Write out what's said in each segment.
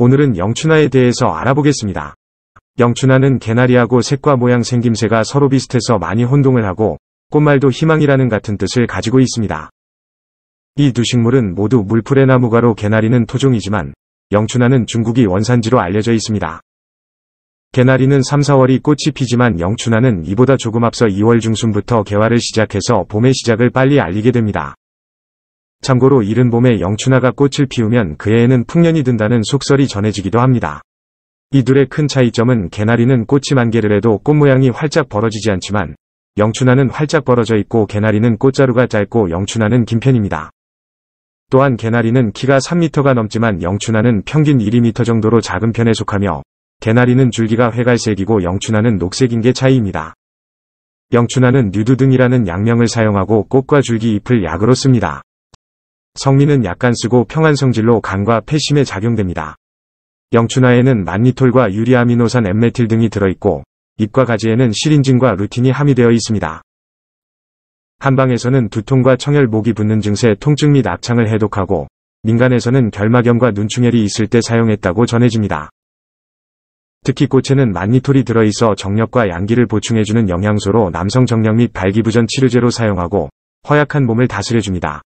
오늘은 영춘하에 대해서 알아보겠습니다. 영춘하는 개나리하고 색과 모양 생김새가 서로 비슷해서 많이 혼동을 하고 꽃말도 희망이라는 같은 뜻을 가지고 있습니다. 이 두 식물은 모두 물풀의 나무가로 개나리는 토종이지만 영춘하는 중국이 원산지로 알려져 있습니다. 개나리는 3, 4월이 꽃이 피지만 영춘하는 이보다 조금 앞서 2월 중순부터 개화를 시작해서 봄의 시작을 빨리 알리게 됩니다. 참고로 이른 봄에 영춘화가 꽃을 피우면 그해에는 풍년이 든다는 속설이 전해지기도 합니다. 이 둘의 큰 차이점은 개나리는 꽃이 만개를 해도 꽃 모양이 활짝 벌어지지 않지만 영춘화는 활짝 벌어져 있고 개나리는 꽃자루가 짧고 영춘화는 긴 편입니다. 또한 개나리는 키가 3m가 넘지만 영춘화는 평균 1m 정도로 작은 편에 속하며 개나리는 줄기가 회갈색이고 영춘화는 녹색인 게 차이입니다. 영춘화는 뉴드 등이라는 양명을 사용하고 꽃과 줄기 잎을 약으로 씁니다. 성미는 약간 쓰고 평안 성질로 간과 폐심에 작용됩니다. 영춘화에는 만니톨과 유리아미노산 엠메틸 등이 들어있고 잎과 가지에는 시린진과 루틴이 함유되어 있습니다. 한방에서는 두통과 청열 목이 붓는 증세 통증 및 악창을 해독하고 민간에서는 결막염과 눈충혈이 있을 때 사용했다고 전해집니다. 특히 꽃에는 만니톨이 들어있어 정력과 양기를 보충해주는 영양소로 남성 정력 및 발기부전 치료제로 사용하고 허약한 몸을 다스려줍니다.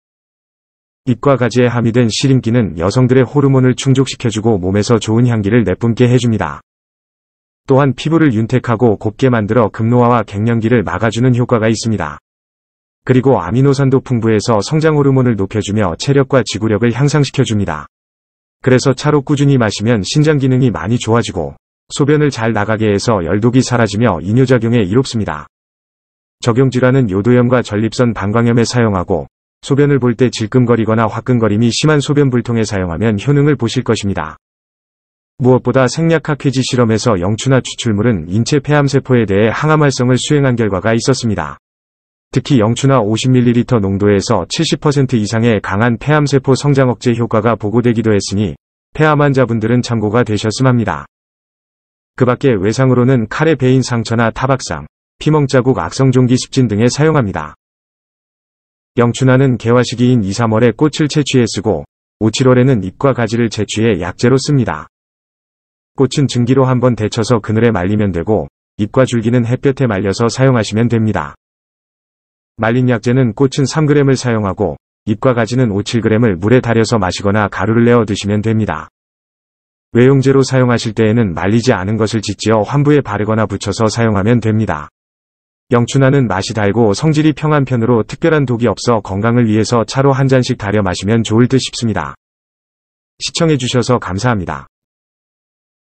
잎과 가지에 함유된 시림기는 여성들의 호르몬을 충족시켜주고 몸에서 좋은 향기를 내뿜게 해줍니다. 또한 피부를 윤택하고 곱게 만들어 급노화와 갱년기를 막아주는 효과가 있습니다. 그리고 아미노산도 풍부해서 성장 호르몬을 높여주며 체력과 지구력을 향상시켜줍니다. 그래서 차로 꾸준히 마시면 신장 기능이 많이 좋아지고 소변을 잘 나가게 해서 열독이 사라지며 이뇨작용에 이롭습니다. 적용질환은 요도염과 전립선 방광염에 사용하고 소변을 볼 때질끈거리거나 화끈거림이 심한 소변 불통에 사용하면 효능을 보실 것입니다. 무엇보다 생략학회지 실험에서 영추나 추출물은 인체 폐암세포에 대해 항암활성을 수행한 결과가 있었습니다. 특히 영추나 50ml 농도에서 70% 이상의 강한 폐암세포 성장 억제 효과가 보고되기도 했으니 폐암 환자분들은 참고가 되셨음 합니다. 그 밖에 외상으로는 칼의 베인 상처나 타박상, 피멍자국 악성종기 습진 등에 사용합니다. 영춘화는 개화 시기인 2, 3월에 꽃을 채취해 쓰고 5, 7월에는 잎과 가지를 채취해 약재로 씁니다. 꽃은 증기로 한번 데쳐서 그늘에 말리면 되고 잎과 줄기는 햇볕에 말려서 사용하시면 됩니다. 말린 약재는 꽃은 3g을 사용하고 잎과 가지는 5, 7g을 물에 달여서 마시거나 가루를 내어 드시면 됩니다. 외용제로 사용하실 때에는 말리지 않은 것을 짓지어 환부에 바르거나 붙여서 사용하면 됩니다. 영춘하는 맛이 달고 성질이 평한 편으로 특별한 독이 없어 건강을 위해서 차로 한 잔씩 달여 마시면 좋을 듯 싶습니다. 시청해주셔서 감사합니다.